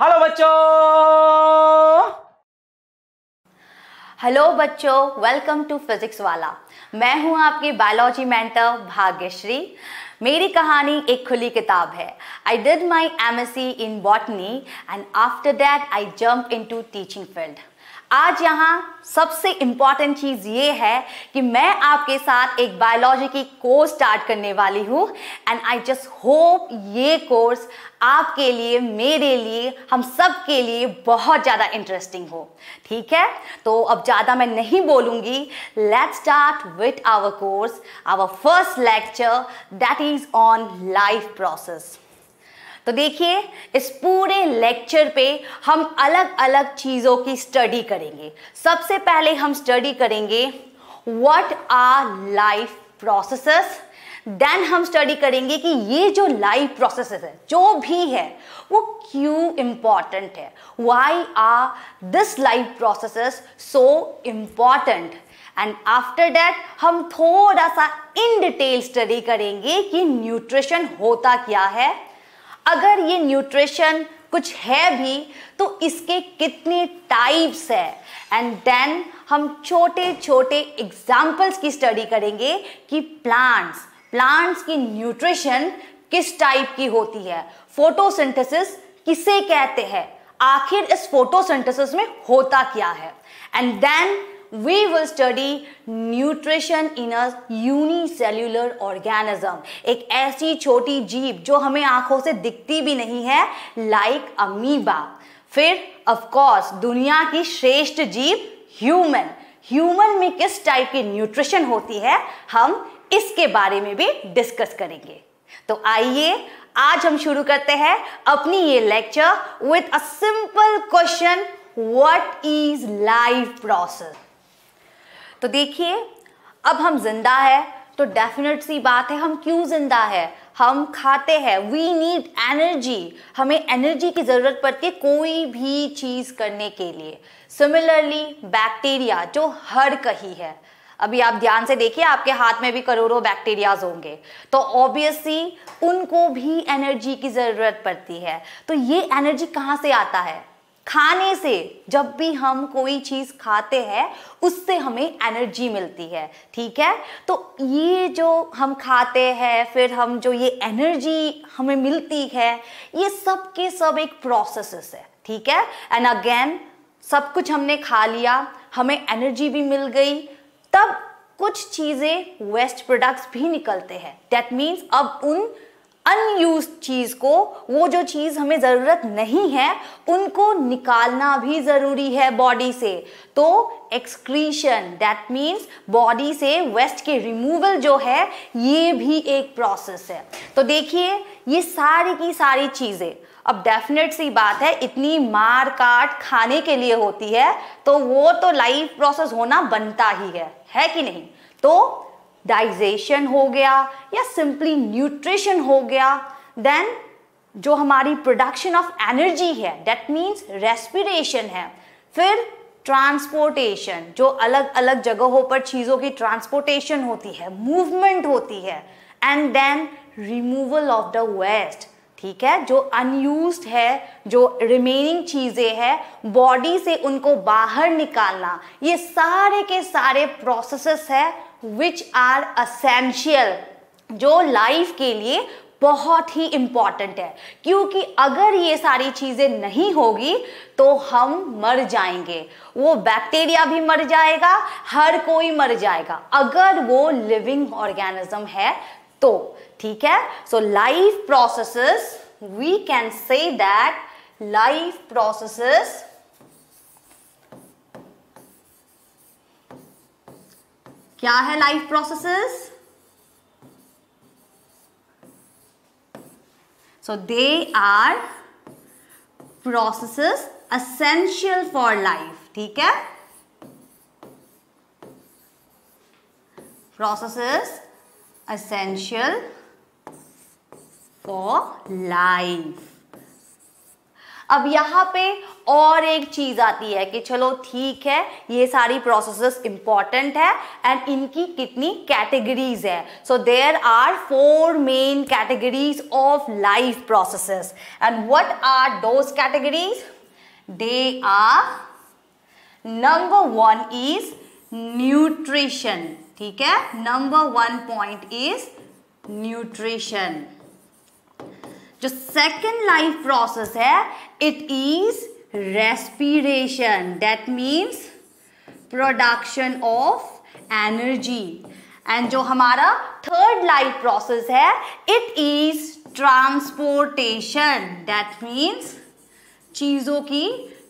Hello बच्चों hello बच्चों welcome to physics वाला मैं हूं आपकी बायोलॉजी मेंटर भाग्यश्री मेरी कहानी एक खुली किताब है I did my M S C in botany and after that I jump into teaching field आज यहाँ सबसे इम्पॉर्टेंट चीज़ ये है कि मैं आपके साथ एक बायोलॉजी की कोर्स स्टार्ट करने वाली हूँ एंड आई जस्ट होप ये कोर्स आपके लिए मेरे लिए हम सब के लिए बहुत ज़्यादा इंटरेस्टिंग हो ठीक है तो अब ज़्यादा मैं नहीं बोलूँगी let start with our course our first lecture that is on life process तो देखिए इस पूरे लेक्चर पे हम अलग अलग चीज़ों की स्टडी करेंगे सबसे पहले हम स्टडी करेंगे what are life processes then हम स्टडी करेंगे कि ये जो लाइफ प्रोसेसेस है जो भी है वो क्यों इंपॉर्टेंट है why are this life processes so important and after that हम थोड़ा सा इन डिटेल स्टडी करेंगे कि न्यूट्रिशन होता क्या है अगर ये न्यूट्रिशन कुछ है भी तो इसके कितने टाइप्स है एंड देन हम छोटे छोटे एग्जाम्पल्स की स्टडी करेंगे कि प्लांट्स प्लांट्स की न्यूट्रिशन किस टाइप की होती है फोटोसिंथेसिस किसे कहते हैं आखिर इस फोटोसिंथेसिस में होता क्या है and then we will study nutrition in a unicellular organism ek aisi choti jeev jo hame aankhon se dikhti bhi nahi hai like amoeba fir of course duniya ki shreshth jeev human human में किस type की nutrition होती है हम इसके बारे में भी डिस्कस करेंगे तो आइए आज हम शुरू करते हैं अपनी ये lecture with a simple question what is life process तो देखिए अब हम जिंदा है तो डेफिनेट सी बात है हम क्यों जिंदा है हम खाते हैं वी नीड एनर्जी हमें एनर्जी की ज़रूरत पड़ती है कोई भी चीज़ करने के लिए सिमिलरली बैक्टीरिया जो हर कही है अभी आप ध्यान से देखिए आपके हाथ में भी करोड़ों बैक्टीरियाज होंगे तो ऑब्वियसली उनको भी एनर्जी की ज़रूरत पड़ती है तो ये एनर्जी कहाँ से आता है खाने से जब भी हम कोई चीज खाते हैं उससे हमें एनर्जी मिलती है ठीक है तो ये जो हम खाते हैं फिर हम जो ये एनर्जी हमें मिलती है ये सब के सब एक प्रोसेस है ठीक है एंड अगेन सब कुछ हमने खा लिया हमें एनर्जी भी मिल गई तब कुछ चीज़ें वेस्ट प्रोडक्ट्स भी निकलते हैं दैट मीन्स अब उन अनयूज चीज़ को वो जो चीज़ हमें ज़रूरत नहीं है उनको निकालना भी ज़रूरी है बॉडी से तो एक्सक्रीशन दैट मींस बॉडी से वेस्ट के रिमूवल जो है ये भी एक प्रोसेस है तो देखिए ये सारी की सारी चीज़ें अब डेफिनेट सी बात है इतनी मार काट खाने के लिए होती है तो वो तो लाइफ प्रोसेस होना बनता ही है है कि नहीं तो डाइजेशन हो गया या सिंपली न्यूट्रिशन हो गया देन जो हमारी प्रोडक्शन ऑफ एनर्जी है डेट मीन्स रेस्पिरेशन है फिर ट्रांसपोर्टेशन जो अलग अलग जगहों पर चीज़ों की ट्रांसपोर्टेशन होती है मूवमेंट होती है and then removal of the waste ठीक है जो अनयूज है जो रिमेनिंग चीज़ें हैं बॉडी से उनको बाहर निकालना ये सारे के सारे प्रोसेसेस है विच आर असेंशियल जो लाइफ के लिए बहुत ही इम्पॉर्टेंट है क्योंकि अगर ये सारी चीज़ें नहीं होगी तो हम मर जाएंगे वो बैक्टीरिया भी मर जाएगा हर कोई मर जाएगा अगर वो लिविंग ऑर्गेनिज्म है तो ठीक है so life processes we can say that life processes क्या है life processes so they are processes essential for life ठीक है प्रोसेसेस असेंशियल फॉर लाइफ अब यहाँ पे और एक चीज आती है कि चलो ठीक है ये सारी प्रोसेसेस इंपॉर्टेंट है एंड इनकी कितनी कैटेगरीज है so there are four main categories of life processes and what are those categories they are number one is nutrition ठीक है number one point is nutrition जो सेकेंड लाइफ प्रोसेस है it is respiration that means production of energy and जो हमारा third life process है it is transportation that means चीज़ों की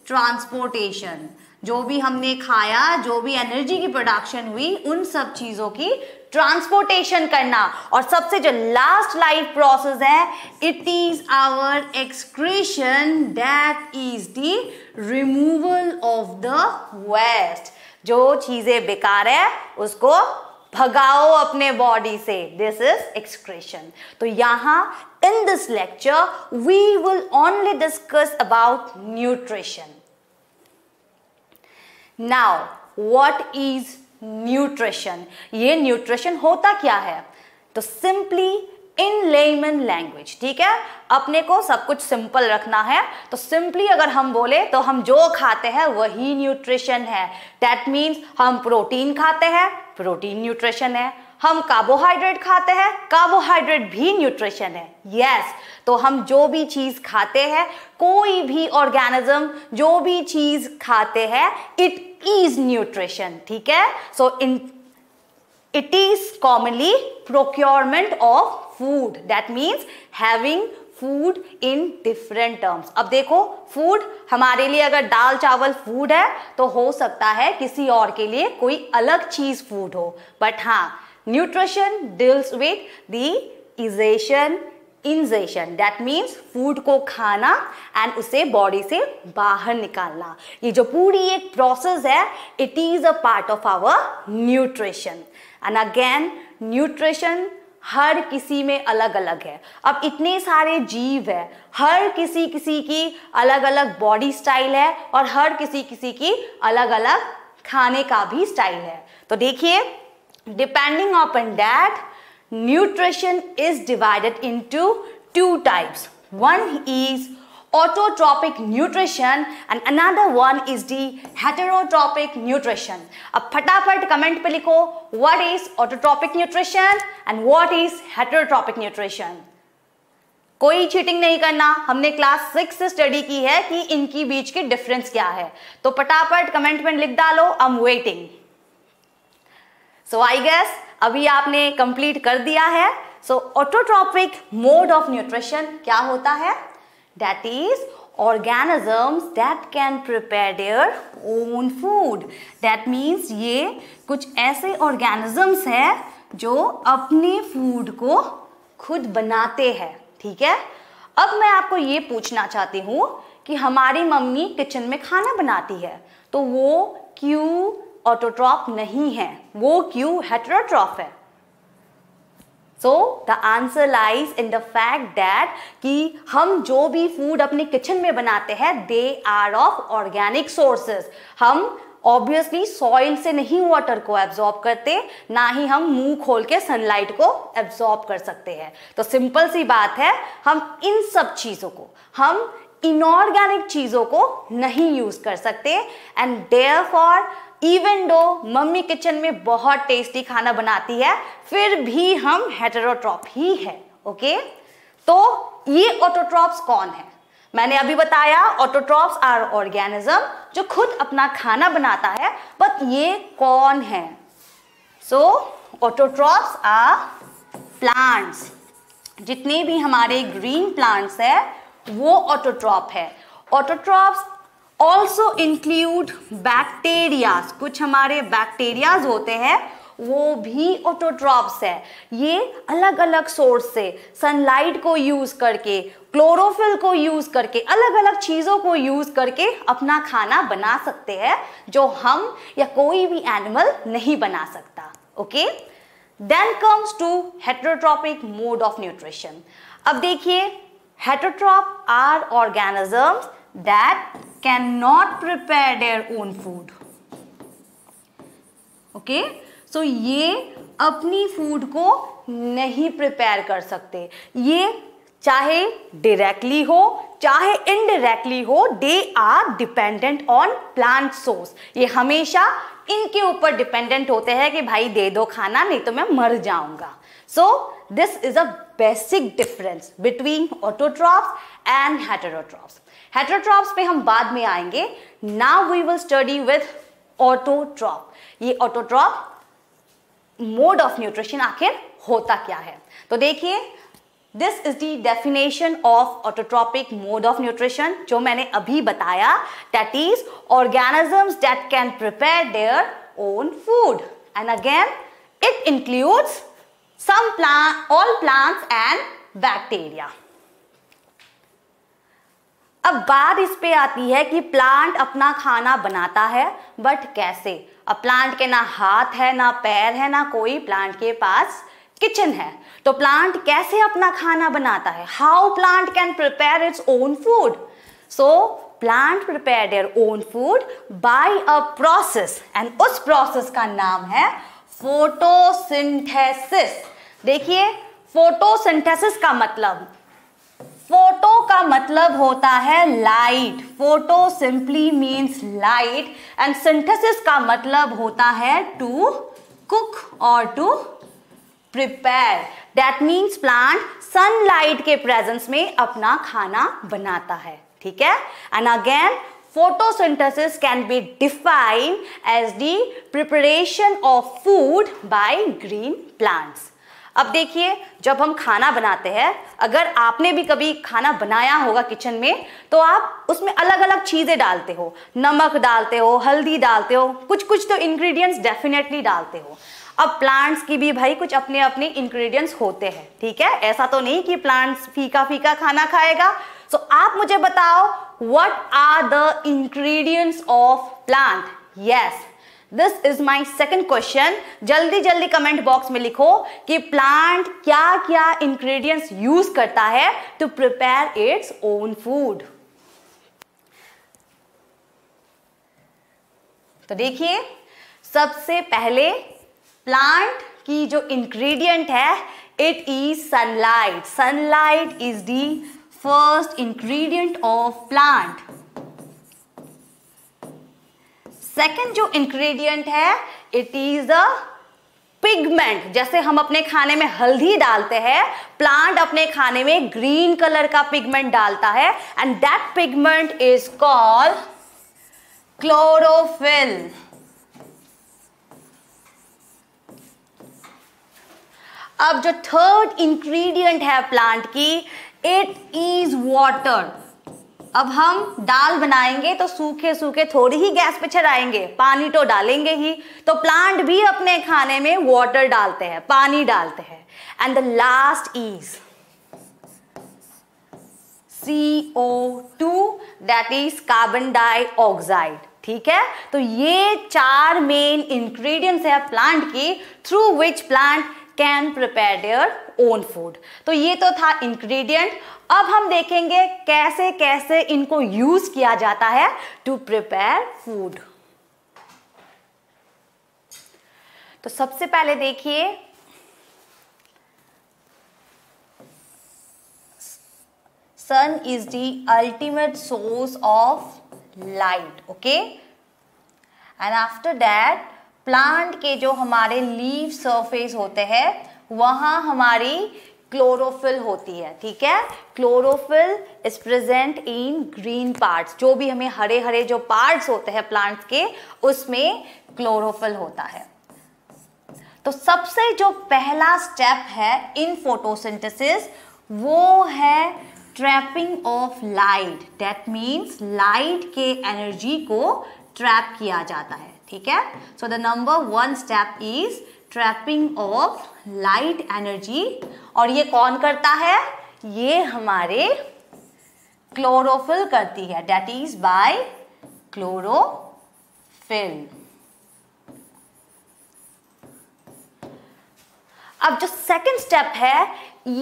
transportation जो भी हमने खाया जो भी एनर्जी की प्रोडक्शन हुई उन सब चीज़ों की ट्रांसपोर्टेशन करना और सबसे जो लास्ट लाइफ प्रोसेस है it is our excretion that is the removal of the waste जो चीजें बेकार है उसको भगाओ अपने बॉडी से दिस इज एक्सक्रेशन तो यहां in this lecture we will only discuss about nutrition now what is nutrition ये न्यूट्रिशन होता क्या है तो सिंपली इन लेमन लैंग्वेज ठीक है अपने को सब कुछ सिंपल रखना है तो सिंपली अगर हम बोले तो हम जो खाते हैं वही न्यूट्रिशन है दैट मीन्स हम प्रोटीन खाते हैं प्रोटीन न्यूट्रिशन है हम कार्बोहाइड्रेट खाते हैं कार्बोहाइड्रेट भी न्यूट्रिशन है यस yes, तो हम जो भी चीज़ खाते हैं कोई भी ऑर्गेनिज्म जो भी चीज़ खाते हैं इट इज न्यूट्रिशन ठीक है so in it is commonly procurement of food that means having food in different terms अब देखो फूड हमारे लिए अगर दाल चावल फूड है तो हो सकता है किसी और के लिए कोई अलग चीज फूड हो बट हाँ nutrition deals with the ingestion ingestion that means food को खाना एंड उसे बॉडी से बाहर निकालना ये जो पूरी एक प्रोसेस है it is a part of our nutrition and again nutrition हर किसी में अलग अलग है अब इतने सारे जीव है हर किसी किसी की अलग अलग बॉडी स्टाइल है और हर किसी किसी की अलग अलग खाने का भी स्टाइल है तो देखिए depending upon that nutrition is divided into two types. One is autotrophic nutrition and another one is the heterotrophic nutrition. अब फटाफट कमेंट पे लिखो what is autotrophic nutrition and what is heterotrophic nutrition. कोई cheating नहीं करना हमने class six से study की है कि इनकी बीच के डिफरेंस क्या है तो फटाफट कमेंट में लिख डालो I am waiting so I guess अभी आपने कंप्लीट कर दिया है so autotrophic mode of nutrition क्या होता है that is organisms that can prepare their own food that means ये कुछ ऐसे ऑर्गेनिजम्स हैं जो अपने फूड को खुद बनाते हैं ठीक है अब मैं आपको ये पूछना चाहती हूँ कि हमारी मम्मी किचन में खाना बनाती है तो वो क्यों ऑटोट्रॉप नहीं है वो क्यू हेटरोट्रॉप है so the answer lies in the fact that कि हम जो भी फूड अपने किचन में बनाते हैं they are of organic sources हम ऑब्वियसली सॉइल से नहीं वाटर को एब्जॉर्ब करते ना ही हम मुंह खोल के सनलाइट को एब्जॉर्ब कर सकते हैं तो सिंपल सी बात है हम इन सब चीज़ों को हम इनऑर्गेनिक चीज़ों को नहीं यूज़ कर सकते and therefore even though mummy kitchen में बहुत टेस्टी खाना बनाती है फिर भी हम हेटरोट्रॉप ही है ओके तो ये ऑटोट्रॉप्स कौन है मैंने अभी बताया ऑटोट्रॉप्स आर ऑर्गेनिज्म जो खुद अपना खाना बनाता है बट ये कौन है सो ऑटोट्रॉप्स आर प्लांट्स जितने भी हमारे ग्रीन प्लांट्स है वो ऑटोट्रॉप है ऑटोट्रॉप्स ऑल्सो इंक्लूड बैक्टेरियाज कुछ हमारे बैक्टेरियाज होते हैं वो भी ओटोट्रॉप्स है ये अलग अलग सोर्स से सनलाइट को यूज़ करके क्लोरोफिल को यूज़ करके अलग अलग चीज़ों को यूज़ करके अपना खाना बना सकते हैं जो हम या कोई भी एनिमल नहीं बना सकता okay then comes to heterotrophic mode of nutrition अब देखिए heterotroph are organisms that cannot prepare their own food. Okay? So ये अपनी फूड को नहीं प्रिपेयर कर सकते ये चाहे directly हो चाहे indirectly हो they are dependent on plant source. ये हमेशा इनके ऊपर डिपेंडेंट होते हैं कि भाई दे दो खाना नहीं तो मैं मर जाऊंगा so this is a basic difference between autotrophs and heterotrophs. Heterotrophs पे हम बाद में आएंगे now we will study with autotroph ये ऑटोट्रॉप मोड ऑफ न्यूट्रिशन आखिर होता क्या है तो देखिए this is the definition of autotrophic mode of nutrition जो मैंने अभी बताया that is organisms that can prepare their own food and again it includes some plant all plants and bacteria अब बात इस पे आती है कि प्लांट अपना खाना बनाता है बट कैसे अब प्लांट के ना हाथ है ना पैर है ना कोई प्लांट के पास किचन है तो प्लांट कैसे अपना खाना बनाता है how plant can prepare its own food so plant prepare their own food by a process and उस प्रोसेस का नाम है फोटोसिंथेसिस देखिए फोटोसिंथेसिस का मतलब फोटो का मतलब होता है light photo simply means light and synthesis का मतलब होता है टू कुक और to prepare that means plant sunlight के प्रेजेंस में अपना खाना बनाता है ठीक है and again synthesis can be define as the preparation of food by green plants अब देखिए जब हम खाना बनाते हैं अगर आपने भी कभी खाना बनाया होगा किचन में तो आप उसमें अलग अलग चीज़ें डालते हो नमक डालते हो हल्दी डालते हो कुछ कुछ तो इंग्रेडिएंट्स डेफिनेटली डालते हो अब प्लांट्स की भी भाई कुछ अपने अपने इंग्रेडिएंट्स होते हैं ठीक है ऐसा तो नहीं कि प्लांट्स फीका फीका खाना खाएगा सो so, आप मुझे बताओ what are the ingredients of plant yes this is my second question जल्दी जल्दी कमेंट बॉक्स में लिखो कि प्लांट क्या क्या इंग्रेडिएंट्स यूज करता है to prepare its own food तो देखिए सबसे पहले प्लांट की जो इंग्रेडिएंट है it is sunlight sunlight is the first ingredient of plant second जो इंग्रेडिएंट है इट इज अ पिगमेंट जैसे हम अपने खाने में हल्दी डालते हैं प्लांट अपने खाने में ग्रीन कलर का पिगमेंट डालता है and that pigment is called chlorophyll अब जो थर्ड इंग्रेडिएंट है प्लांट की इट इज वाटर अब हम दाल बनाएंगे तो सूखे सूखे थोड़ी ही गैस पे चढ़ाएंगे पानी तो डालेंगे ही तो प्लांट भी अपने खाने में वाटर डालते हैं पानी डालते हैं and the last is C O two that is carbon dioxide ठीक है तो ये चार मेन इंग्रेडिएंट्स है प्लांट की through which plant can prepare their own food तो ये तो था इंग्रेडिएंट अब हम देखेंगे कैसे कैसे इनको यूज किया जाता है टू प्रिपेयर फूड तो सबसे पहले देखिए sun is the ultimate source of light okay and after that plant के जो हमारे लीव सरफेस होते हैं वहाँ हमारी क्लोरोफिल होती है ठीक है chlorophyll is present in green parts जो भी हमें हरे हरे जो पार्ट्स होते हैं प्लांट्स के उसमें क्लोरोफिल होता है तो सबसे जो पहला स्टेप है इन फोटोसिंथेसिस वो है trapping of light that means light के एनर्जी को ट्रैप किया जाता है ठीक है so the number one step is trapping of light energy और ये कौन करता है ये हमारे क्लोरोफिल करती है डेट इज बाय क्लोरोफिल अब जो सेकंड स्टेप है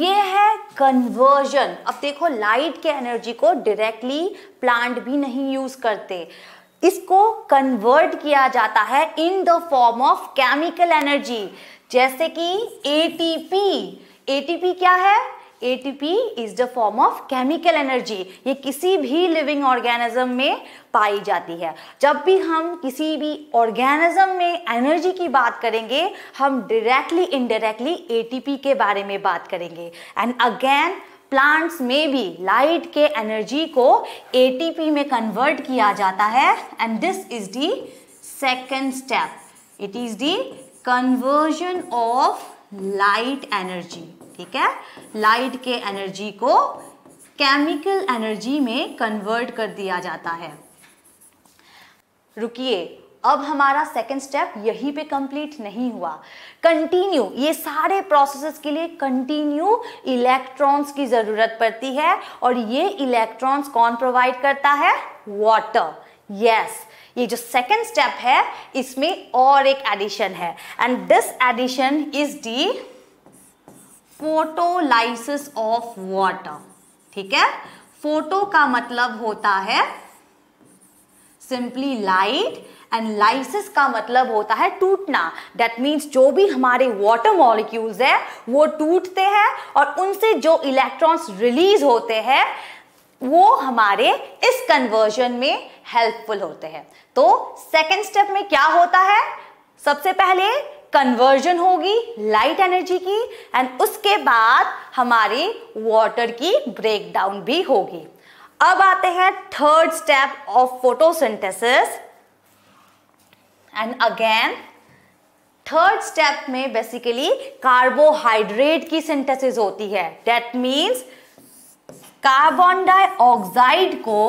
ये है कन्वर्जन अब देखो लाइट के एनर्जी को डायरेक्टली प्लांट भी नहीं यूज करते इसको कन्वर्ट किया जाता है in the form of chemical energy जैसे कि एटीपी एटीपी क्या है ATP is the form of chemical energy ये किसी भी लिविंग ऑर्गेनिज्म में पाई जाती है जब भी हम किसी भी ऑर्गेनिज्म में एनर्जी की बात करेंगे हम डायरेक्टली इनडायरेक्टली एटीपी के बारे में बात करेंगे एंड अगेन प्लांट्स में भी लाइट के एनर्जी को एटीपी में कन्वर्ट किया जाता है and this is the second step it is the conversion of light energy ठीक है लाइट के एनर्जी को केमिकल एनर्जी में कन्वर्ट कर दिया जाता है रुकिए अब हमारा सेकेंड स्टेप यहीं पे कंप्लीट नहीं हुआ कंटिन्यू ये सारे प्रोसेसेस के लिए कंटिन्यू इलेक्ट्रॉन्स की जरूरत पड़ती है और ये इलेक्ट्रॉन्स कौन प्रोवाइड करता है वाटर यस yes. ये जो सेकेंड स्टेप है इसमें और एक एडिशन है and this addition is the photolysis of water ठीक है फोटो का मतलब होता है सिंपली लाइट एंड लाइसिस का मतलब होता है टूटना डेट मीन्स जो भी हमारे वाटर मॉलिक्यूल्स है वो टूटते हैं और उनसे जो इलेक्ट्रॉन्स रिलीज होते हैं वो हमारे इस कन्वर्जन में हेल्पफुल होते हैं तो सेकेंड स्टेप में क्या होता है सबसे पहले कन्वर्जन होगी लाइट एनर्जी की एंड उसके बाद हमारी वाटर की ब्रेकडाउन भी होगी अब आते हैं third step of photosynthesis and again third step में बेसिकली कार्बोहाइड्रेट की सिंथेसिस होती है डेट मीन्स कार्बन डाइऑक्साइड को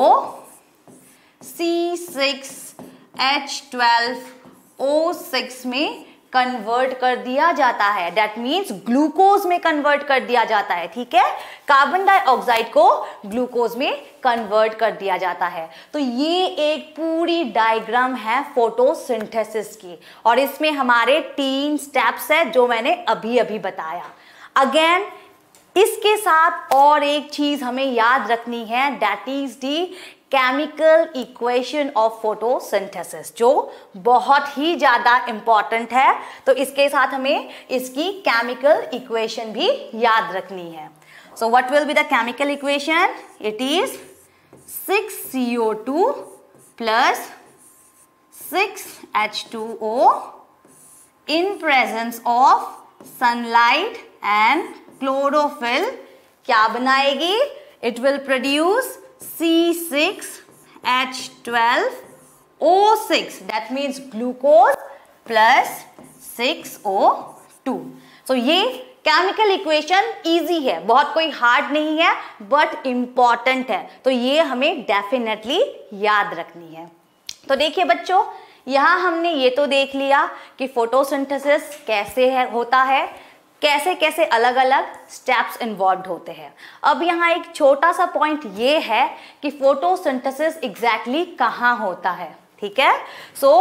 C6H12O6 में कन्वर्ट कर दिया जाता है डेट मीन्स ग्लूकोज में कन्वर्ट कर दिया जाता है ठीक है कार्बन डाइऑक्साइड को ग्लूकोज में कन्वर्ट कर दिया जाता है तो ये एक पूरी डायग्राम है फोटोसिंथेसिस की और इसमें हमारे तीन स्टेप्स है जो मैंने अभी अभी बताया अगेन इसके साथ और एक चीज हमें याद रखनी है that is the chemical equation of photosynthesis जो बहुत ही ज़्यादा इंपॉर्टेंट है तो इसके साथ हमें इसकी केमिकल इक्वेशन भी याद रखनी है so what will be the chemical equation it is six C O two plus six H two O in presence of sunlight and chlorophyll क्या बनाएगी it will produce C six H twelve O six that means glucose plus six O two so ये chemical equation easy है बहुत कोई hard नहीं है but important है तो ये हमें डेफिनेटली याद रखनी है तो देखिए बच्चों यहां हमने ये तो देख लिया कि फोटोसिंथेसिस कैसे है होता है कैसे कैसे अलग अलग स्टेप्स इन्वॉल्व होते हैं अब यहाँ एक छोटा सा पॉइंट ये है कि फोटोसिंथेसिस एग्जैक्टली कहाँ होता है ठीक है so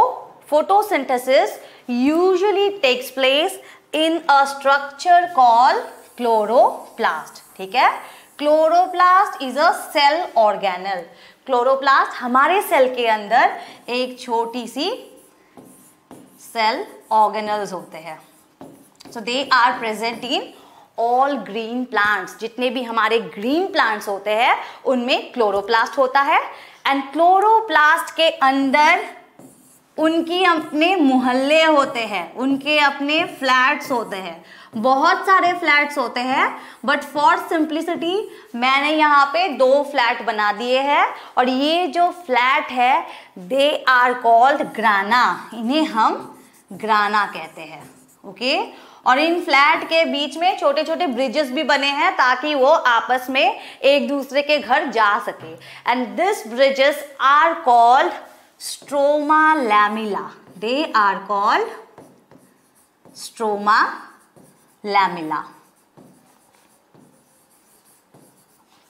photosynthesis usually takes place in a structure call chloroplast ठीक है chloroplast is a cell organelle chloroplast हमारे सेल के अंदर एक छोटी सी सेल ऑर्गेनल्स होते हैं so they are present in all green plants जितने भी हमारे ग्रीन प्लांट्स होते हैं उनमें क्लोरोप्लास्ट होता है एंड क्लोरोप्लास्ट के अंदर उनकी अपने मोहल्ले होते हैं उनके अपने फ्लैट्स होते हैं बहुत सारे फ्लैट्स होते हैं बट फॉर सिंप्लिसिटी मैंने यहाँ पे दो फ्लैट बना दिए हैं और ये जो फ्लैट है दे आर कॉल्ड ग्राना इन्हें हम ग्राना कहते हैं ओके okay? और इन फ्लैट के बीच में छोटे छोटे ब्रिजेस भी बने हैं ताकि वो आपस में एक दूसरे के घर जा सके and this bridges are called stroma lamella they are called stroma lamella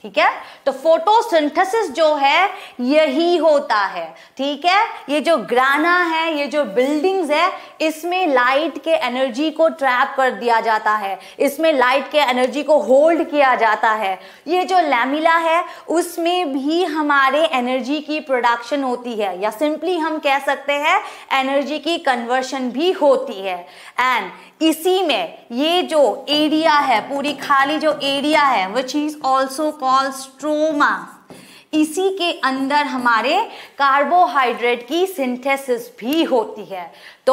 ठीक है तो फोटोसिंथेसिस जो है यही होता है ठीक है ये जो ग्राना है ये जो बिल्डिंग्स है इसमें लाइट के एनर्जी को ट्रैप कर दिया जाता है इसमें लाइट के एनर्जी को होल्ड किया जाता है ये जो लैमिला है उसमें भी हमारे एनर्जी की प्रोडक्शन होती है या सिंपली हम कह सकते हैं एनर्जी की कन्वर्शन भी होती है एंड इसी में ये जो एरिया है पूरी खाली जो एरिया है which is also call call stroma इसी के अंदर हमारे कार्बोहाइड्रेट की सिंथेसिस भी होती है तो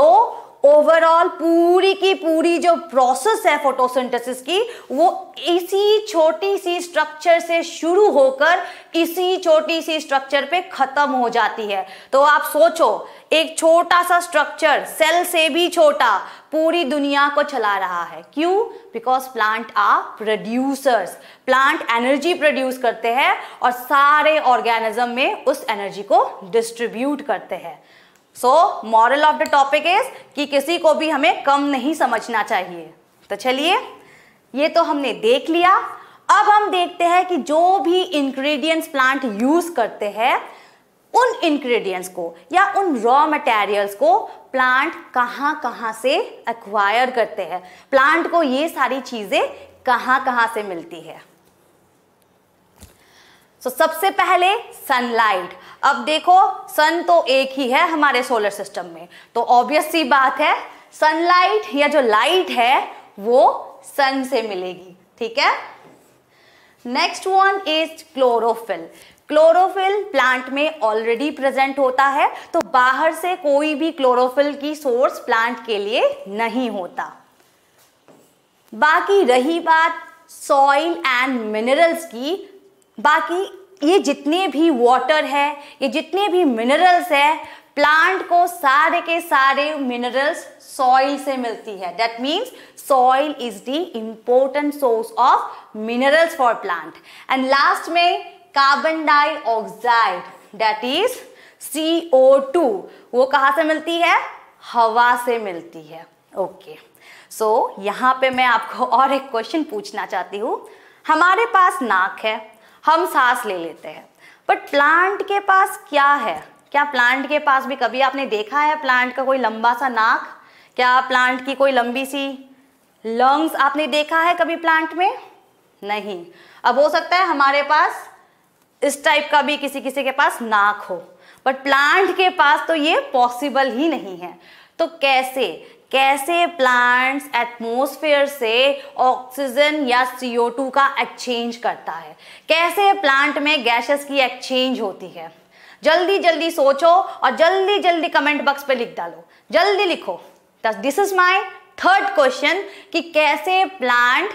ओवरऑल पूरी की पूरी जो प्रोसेस है फोटोसिंथेसिस की वो इसी छोटी सी स्ट्रक्चर से शुरू होकर इसी छोटी सी स्ट्रक्चर पे खत्म हो जाती है तो आप सोचो एक छोटा सा स्ट्रक्चर सेल से भी छोटा पूरी दुनिया को चला रहा है क्यों because plant are producers plant energy produce करते हैं और सारे ऑर्गेनिज्म में उस एनर्जी को डिस्ट्रीब्यूट करते हैं so moral of the topic is कि किसी को भी हमें कम नहीं समझना चाहिए तो चलिए ये तो हमने देख लिया अब हम देखते हैं कि जो भी इंग्रेडिएंट्स प्लांट यूज करते हैं उन इंग्रेडिएंट्स को या उन रॉ मटेरियल्स को प्लांट कहाँ कहाँ से एक्वायर करते हैं प्लांट को ये सारी चीज़ें कहाँ कहाँ से मिलती है सो so, सबसे पहले सनलाइट अब देखो सन तो एक ही है हमारे सोलर सिस्टम में तो ऑब्वियस सी बात है सनलाइट या जो लाइट है वो सन से मिलेगी ठीक है next one is chlorophyll chlorophyll plant में ऑलरेडी प्रेजेंट होता है तो बाहर से कोई भी क्लोरोफिल की सोर्स प्लांट के लिए नहीं होता बाकी रही बात सॉइल एंड मिनरल्स की बाकी ये जितने भी वाटर है ये जितने भी मिनरल्स है प्लांट को सारे के सारे मिनरल्स सॉइल से मिलती है that means soil is the important source of minerals for plant and last में carbon dioxide that is C O two वो कहाँ से मिलती है हवा से मिलती है ओके okay. सो so, यहाँ पे मैं आपको और एक क्वेश्चन पूछना चाहती हूँ हमारे पास नाक है हम सांस ले लेते हैं बट प्लांट के पास क्या है क्या प्लांट के पास भी कभी आपने देखा है प्लांट का कोई लंबा सा नाक क्या प्लांट की कोई लंबी सी लंग्स आपने देखा है कभी प्लांट में नहीं अब हो सकता है हमारे पास इस टाइप का भी किसी किसी के पास नाक हो बट प्लांट के पास तो ये पॉसिबल ही नहीं है तो कैसे कैसे प्लांट्स एटमोसफेयर से ऑक्सीजन या टू का एक्सचेंज करता है कैसे प्लांट में गैसेस की एक्सचेंज होती है जल्दी जल्दी सोचो और जल्दी जल्दी कमेंट बॉक्स पे लिख डालो जल्दी लिखो this is my third question कि कैसे प्लांट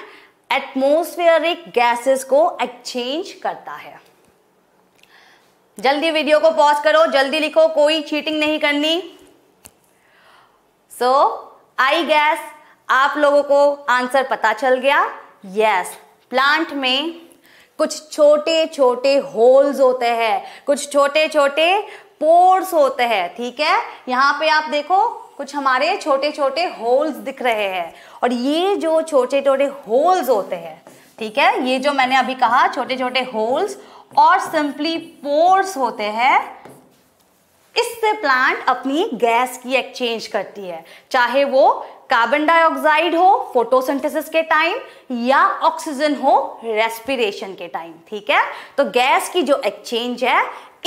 एटमोस्फेयरिक गैसेस को एक्सचेंज करता है जल्दी वीडियो को पॉज करो जल्दी लिखो कोई चीटिंग नहीं करनी सो आई गैस आप लोगों को आंसर पता चल गया यस yes, प्लांट में कुछ छोटे छोटे होल्स होते हैं कुछ छोटे छोटे पोर्स होते हैं ठीक है यहाँ पे आप देखो कुछ हमारे छोटे छोटे होल्स दिख रहे हैं और ये जो छोटे छोटे होल्स होते हैं ठीक है ये जो मैंने अभी कहा छोटे छोटे होल्स और सिंपली पोर्स होते हैं इससे प्लांट अपनी गैस की एक्सचेंज करती है चाहे वो कार्बन डाइऑक्साइड हो फोटोसिंथेसिस के टाइम या ऑक्सीजन हो रेस्पिरेशन के टाइम ठीक है तो गैस की जो एक्सचेंज है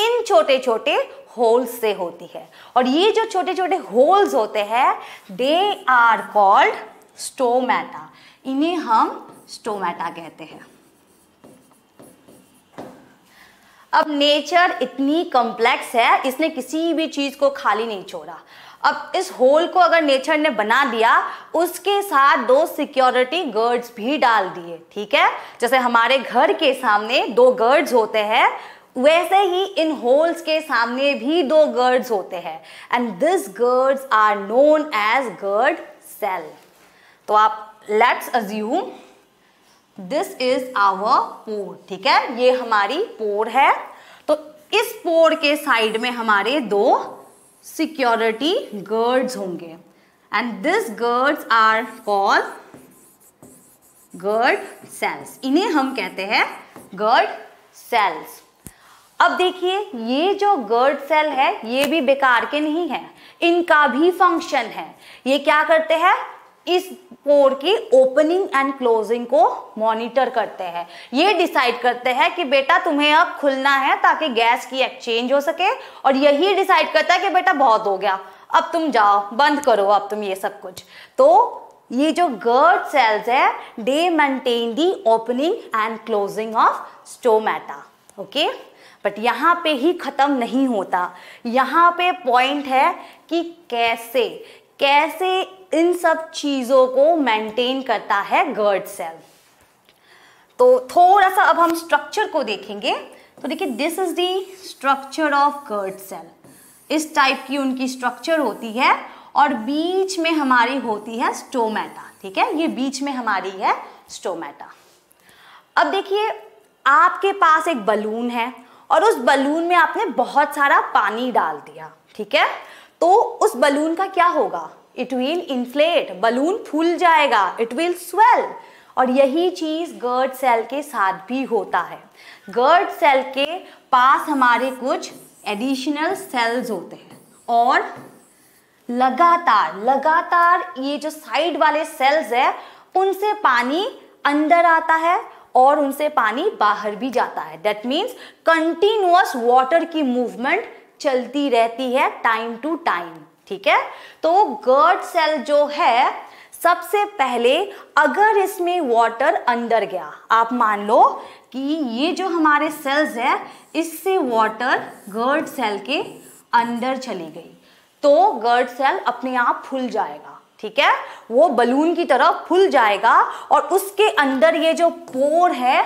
इन छोटे छोटे होल्स से होती है और ये जो छोटे छोटे होल्स होते हैं दे आर कॉल्ड स्टोमेटा इन्हें हम स्टोमेटा कहते हैं अब नेचर इतनी कॉम्प्लेक्स है इसने किसी भी चीज़ को खाली नहीं छोड़ा अब इस होल को अगर नेचर ने बना दिया उसके साथ दो सिक्योरिटी गर्ड्स भी डाल दिए ठीक है जैसे हमारे घर के सामने दो गर्ड्स होते हैं वैसे ही इन होल्स के सामने भी दो गर्ड्स होते हैं and this guards are known as guard cell तो आप let's assume this is our pore ठीक है ये हमारी पोर है तो इस पोर के साइड में हमारे दो सिक्योरिटी गर्ड्स होंगे and this guards are called guard cells इन्हें हम कहते हैं गर्ड सेल्स अब देखिए ये जो गर्ड सेल है ये भी बेकार के नहीं है इनका भी फंक्शन है ये क्या करते हैं इस पोर की ओपनिंग एंड क्लोजिंग को मॉनिटर करते हैं ये डिसाइड करते हैं कि बेटा तुम्हें अब खुलना है ताकि गैस की एक्सचेंज हो सके और यही डिसाइड करता है कि बेटा बहुत हो गया अब तुम जाओ बंद करो अब तुम ये सब कुछ तो ये जो गर्ड सेल्स है they maintain the opening and closing of stomata okay but यहाँ पे ही ख़त्म नहीं होता यहाँ पे पॉइंट है कि कैसे कैसे इन सब चीज़ों को मेंटेन करता है गर्ड सेल तो थोड़ा सा अब हम स्ट्रक्चर को देखेंगे तो देखिए this is the structure of guard cell इस टाइप की उनकी स्ट्रक्चर होती है और बीच में हमारी होती है स्टोमेटा ठीक है ये बीच में हमारी है स्टोमेटा अब देखिए आपके पास एक बलून है और उस बलून में आपने बहुत सारा पानी डाल दिया ठीक है तो उस बलून का क्या होगा इट विल इन्फ्लेट बलून फूल जाएगा इट विल स्वेल और यही चीज गर्ड सेल के साथ भी होता है गर्ड सेल के पास हमारे कुछ एडिशनल सेल्स होते हैं और लगातार लगातार ये जो साइड वाले सेल्स है उनसे पानी अंदर आता है और उनसे पानी बाहर भी जाता है दैट मीन्स कंटिन्यूस वाटर की मूवमेंट चलती रहती है टाइम टू टाइम ठीक है तो गर्ड सेल जो है सबसे पहले अगर इसमें वाटर अंदर गया आप मान लो कि ये जो हमारे सेल्स है इससे वाटर गर्ड सेल के अंदर चली गई तो गर्ड सेल अपने आप फूल जाएगा ठीक है वो बलून की तरह फूल जाएगा और उसके अंदर ये जो पोर है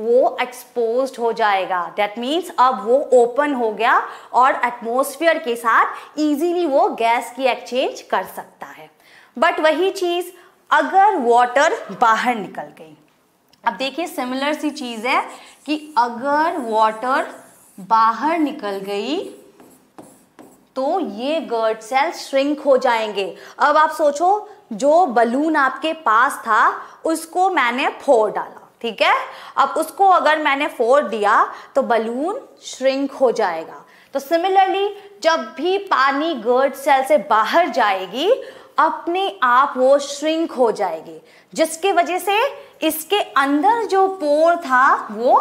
वो एक्सपोज हो जाएगा दैट मीन्स अब वो ओपन हो गया और एटमोसफियर के साथ ईजीली वो गैस की एक्सचेंज कर सकता है बट वही चीज़ अगर वाटर बाहर निकल गई अब देखिए सिमिलर सी चीज़ है कि अगर वाटर बाहर निकल गई तो ये गर्ड सेल श्रिंक हो जाएंगे अब आप सोचो जो बलून आपके पास था उसको मैंने फोड़ डाला ठीक है अब उसको अगर मैंने फोर दिया तो बलून श्रिंक हो जाएगा तो सिमिलरली जब भी पानी गर्ड सेल से बाहर जाएगी अपने आप वो श्रिंक हो जाएगी जिसके वजह से इसके अंदर जो पोर था वो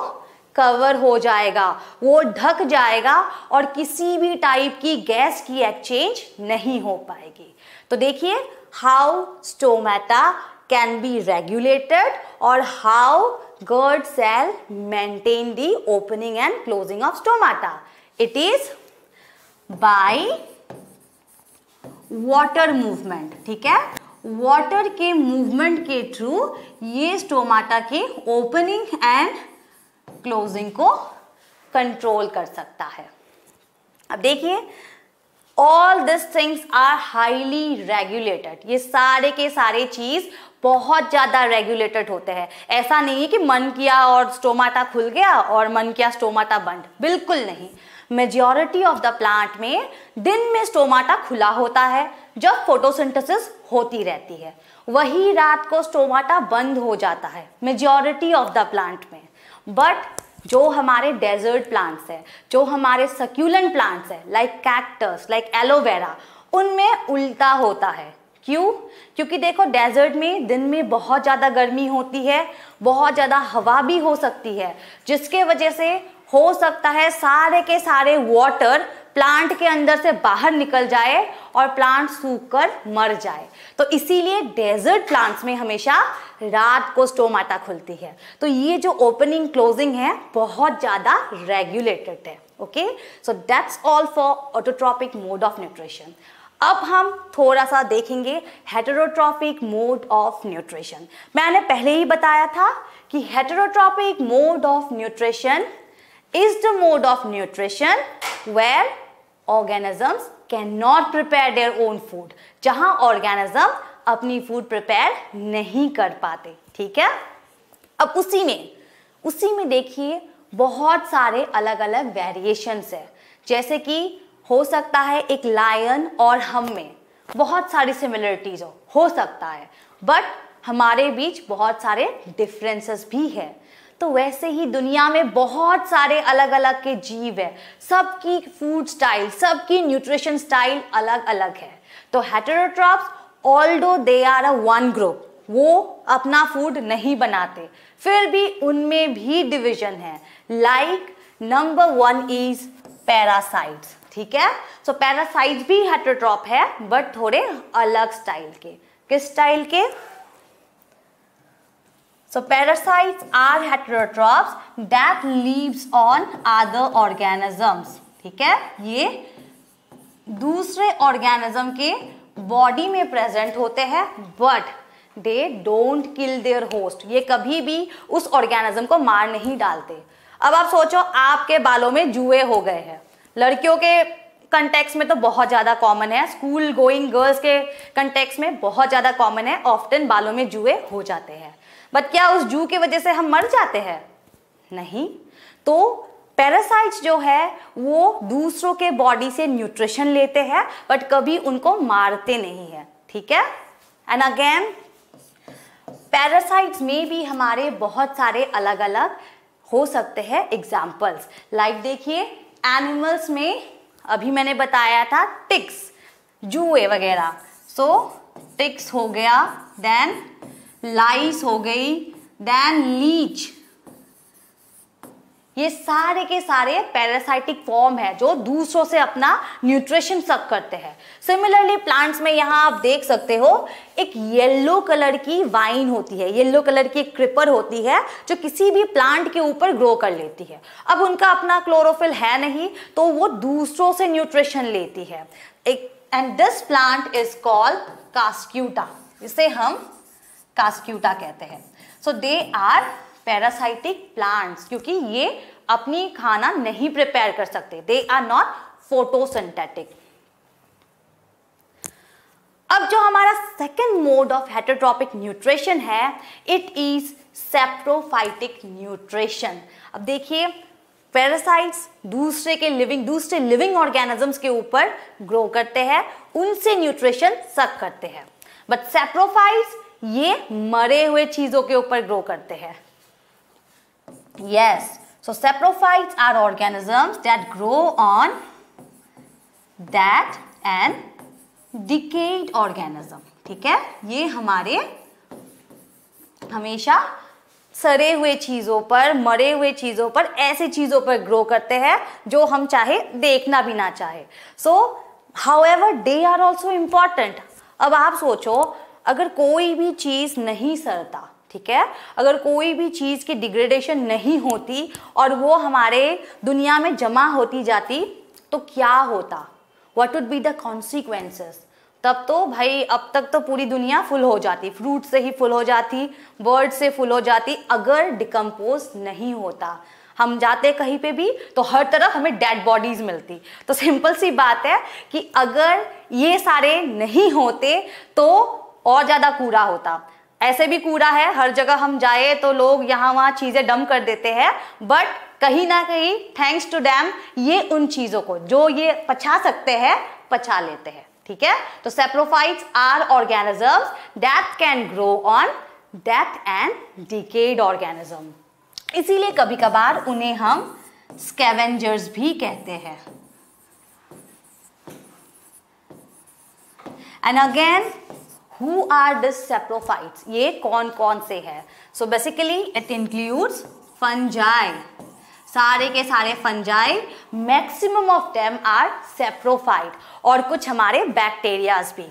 कवर हो जाएगा वो ढक जाएगा और किसी भी टाइप की गैस की एक्सचेंज नहीं हो पाएगी तो देखिए how stomata can be regulated और how guard cell maintain the opening and closing of stomata it is by water movement ठीक है वाटर के मूवमेंट के थ्रू ये स्टोमाटा के ओपनिंग एंड क्लोजिंग को कंट्रोल कर सकता है अब देखिए all this things are highly regulated ये सारे के सारे चीज बहुत ज़्यादा रेगुलेटेड होते हैं ऐसा नहीं है कि मन किया और स्टोमाटा खुल गया और मन किया स्टोमाटा बंद बिल्कुल नहीं मेजॉरिटी ऑफ द प्लांट में दिन में स्टोमाटा खुला होता है जब फोटोसिंथेसिस होती रहती है वही रात को स्टोमाटा बंद हो जाता है मेजॉरिटी ऑफ द प्लांट में बट जो हमारे डेजर्ट प्लांट्स है जो हमारे सक्यूलेंट प्लांट्स है लाइक कैक्टस लाइक एलोवेरा उनमें उल्टा होता है क्यों क्योंकि देखो डेजर्ट में दिन में बहुत ज़्यादा गर्मी होती है बहुत ज़्यादा हवा भी हो सकती है जिसके वजह से हो सकता है सारे के सारे वाटर प्लांट के अंदर से बाहर निकल जाए और प्लांट सूख कर मर जाए तो इसीलिए डेजर्ट प्लांट्स में हमेशा रात को स्टोमाटा खुलती है तो ये जो ओपनिंग क्लोजिंग है बहुत ज़्यादा रेगुलेटेड है okay so that's all for autotrophic mode of nutrition अब हम थोड़ा सा देखेंगे हेटरोट्रॉपिक मोड ऑफ न्यूट्रिशन मैंने पहले ही बताया था कि heterotrophic mode of nutrition is the mode of nutrition where organisms can not prepare their own food जहां ऑर्गेनिज्म अपनी फूड प्रिपेयर नहीं कर पाते ठीक है अब उसी में उसी में देखिए बहुत सारे अलग अलग वेरिएशंस है जैसे कि हो सकता है एक लायन और हम में बहुत सारी सिमिलरिटीज हो हो सकता है बट हमारे बीच बहुत सारे डिफरेंसेस भी हैं तो वैसे ही दुनिया में बहुत सारे अलग अलग के जीव है सबकी फूड स्टाइल सबकी न्यूट्रिशन स्टाइल अलग अलग है तो heterotrophs although they are a one group वो अपना फूड नहीं बनाते फिर भी उनमें भी डिवीजन है like number one is parasites ठीक है सो so, पैरासाइज भी हेट्रोट्रॉप है बट थोड़े अलग स्टाइल के किस स्टाइल के so parasites are heterotroph that lives on other organisms. ठीक है ये दूसरे ऑर्गेनिज्म के बॉडी में प्रेजेंट होते हैं but they don't kill their host ये कभी भी उस ऑर्गेनिज्म को मार नहीं डालते अब आप सोचो आपके बालों में जुए हो गए हैं लड़कियों के कंटेक्स में तो बहुत ज़्यादा कॉमन है स्कूल गोइंग गर्ल्स के कंटेक्स में बहुत ज़्यादा कॉमन है ऑफ्टन बालों में जुए हो जाते हैं बट क्या उस जू की वजह से हम मर जाते हैं नहीं तो पैरासाइट्स जो है वो दूसरों के बॉडी से न्यूट्रिशन लेते हैं बट कभी उनको मारते नहीं है ठीक है एंड अगेन पैरासाइट्स में भी हमारे बहुत सारे अलग अलग हो सकते हैं एग्जाम्पल्स लाइक देखिए एनिमल्स में अभी मैंने बताया था टिक्स जुए वगैरह सो टिक्स हो गया देन लाइस हो गई देन लीच ये सारे के सारे पैरासाइटिक फॉर्म है जो दूसरों से अपना न्यूट्रिशन सक करते हैं सिमिलरली प्लांट्स में यहाँ आप देख सकते हो एक येलो कलर की वाइन होती है येलो कलर की क्रिपर होती है जो किसी भी प्लांट के ऊपर ग्रो कर लेती है अब उनका अपना क्लोरोफिल है नहीं तो वो दूसरों से न्यूट्रिशन लेती है एक and this plant is called cuscuta इसे हम कास्क्यूटा कहते हैं so they are parasitic plants क्योंकि ये अपनी खाना नहीं प्रिपेयर कर सकते दे आर नॉट फोटोसिंथेटिक अब जो हमारा second mode of heterotrophic nutrition है इट इज सेप्रोफाइटिक न्यूट्रिशन अब देखिए पैरासाइट्स दूसरे के लिविंग दूसरे लिविंग ऑर्गेनिजम्स के ऊपर ग्रो करते हैं उनसे न्यूट्रिशन सक करते हैं बट सेप्रोफाइट्स ये मरे हुए चीजों के ऊपर ग्रो करते हैं Yes. So saprophytes are organisms that grow on that and decayed organism ठीक है ये हमारे हमेशा सरे हुए चीज़ों पर मरे हुए चीज़ों पर ऐसी चीज़ों पर ग्रो करते हैं जो हम चाहे देखना भी ना चाहे so however they are also important अब आप सोचो अगर कोई भी चीज़ नहीं सरता ठीक है अगर कोई भी चीज़ की डिग्रेडेशन नहीं होती और वो हमारे दुनिया में जमा होती जाती तो क्या होता what would be the consequences तब तो भाई अब तक तो पूरी दुनिया फुल हो जाती फ्रूट से ही फुल हो जाती बर्ड से फुल हो जाती अगर डिकम्पोज नहीं होता हम जाते कहीं पे भी तो हर तरफ हमें डेड बॉडीज मिलती तो सिंपल सी बात है कि अगर ये सारे नहीं होते तो और ज़्यादा कूड़ा होता ऐसे भी कूड़ा है हर जगह हम जाए तो लोग यहाँ वहाँ चीज़ें डम कर देते हैं बट कहीं ना कहीं थैंक्स टू डैम ये उन चीज़ों को जो ये पछा सकते हैं पछा लेते हैं ठीक है तो saprophytes are organism that can grow on dead and decayed organism इसीलिए कभी कभार उन्हें हम स्कैवेंजर्स भी कहते हैं and again who are this saprophyte ये कौन कौन से है so basically it includes fungi सारे के सारे fungi maximum of them are saprophyte और कुछ हमारे बैक्टीरियाज भी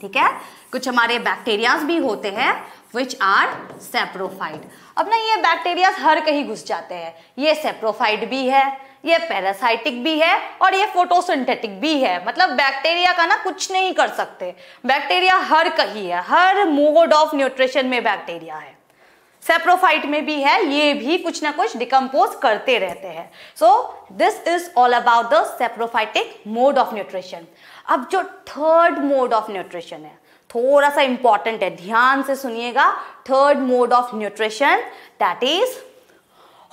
ठीक है कुछ हमारे बैक्टीरियाज भी होते हैं विच आर सेप्रोफाइट अब ना ये बैक्टीरियाज हर कहीं घुस जाते हैं ये सेप्रोफाइट भी है ये पैरासाइटिक भी है और ये फोटोसिंथेटिक भी है मतलब बैक्टीरिया का ना कुछ नहीं कर सकते बैक्टीरिया हर कहीं है हर मोड ऑफ न्यूट्रिशन में बैक्टीरिया है सेप्रोफाइट में भी है ये भी कुछ ना कुछ डिकम्पोज करते रहते हैं so this is all about the saprophytic mode of nutrition अब जो थर्ड मोड ऑफ न्यूट्रिशन है थोड़ा सा इंपॉर्टेंट है ध्यान से सुनिएगा third mode of nutrition that is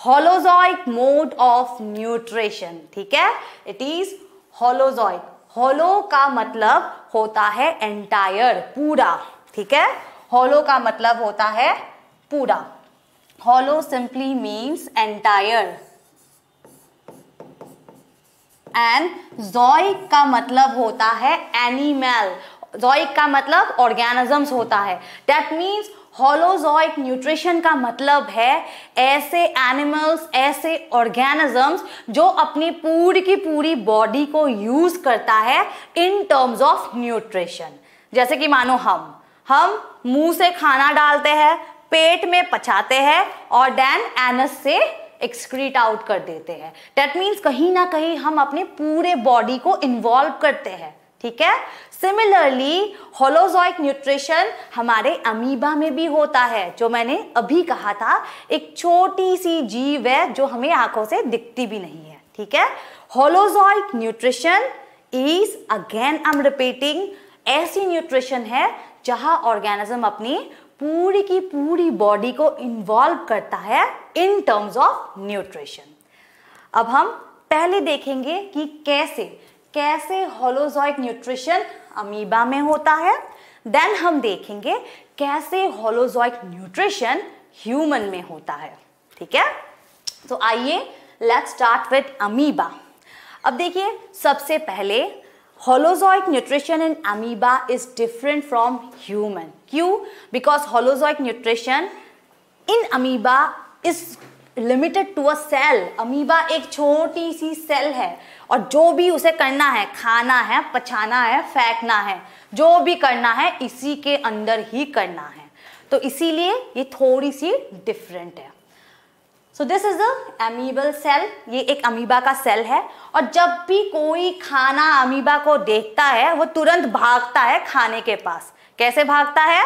holozoic mode of nutrition ठीक है इट इज होलोजॉइक होलो का मतलब होता है एंटायर पूरा ठीक है होलो का मतलब होता है पूरा holo simply means entire and zoic का मतलब होता है एनिमल जॉइक का मतलब ऑर्गेनिजम्स होता है दैट मीन्स होलोजॉइक न्यूट्रिशन का मतलब है ऐसे एनिमल्स ऐसे ऑर्गेनिजम्स जो अपनी पूरी की पूरी बॉडी को यूज करता है इन टर्म्स ऑफ न्यूट्रिशन जैसे कि मानो हम हम मुंह से खाना डालते हैं पेट में पचाते हैं और डैन एनस से एक्सक्रीट आउट कर देते हैं डेट मीन्स कहीं ना कहीं हम अपने पूरे बॉडी को इन्वॉल्व करते हैं ठीक है सिमिलरली होलोजॉइक न्यूट्रिशन हमारे अमीबा में भी होता है जो मैंने अभी कहा था एक छोटी सी जीव है जो हमें आंखों से दिखती भी नहीं है ठीक है holozoic nutrition is again I am repeating ऐसी न्यूट्रिशन है जहां ऑर्गेनिज्म अपनी पूरी की पूरी बॉडी को इन्वॉल्व करता है इन टर्म्स ऑफ न्यूट्रिशन अब हम पहले देखेंगे कि कैसे कैसे होलोजॉइक न्यूट्रिशन अमीबा में होता है देन हम देखेंगे कैसे होलोजॉइक न्यूट्रिशन ह्यूमन में होता है ठीक है तो आइए लेट्स स्टार्ट विथ अमीबा अब देखिए सबसे पहले holozoic nutrition in amoeba is different from human क्यों because holozoic nutrition in amoeba is limited to a cell amoeba एक छोटी सी सेल है और जो भी उसे करना है खाना है पछाना है फेंकना है जो भी करना है इसी के अंदर ही करना है तो इसीलिए ये थोड़ी सी डिफरेंट है so this is amoebal cell ये एक अमीबा का सेल है और जब भी कोई खाना अमीबा को देखता है वो तुरंत भागता है खाने के पास कैसे भागता है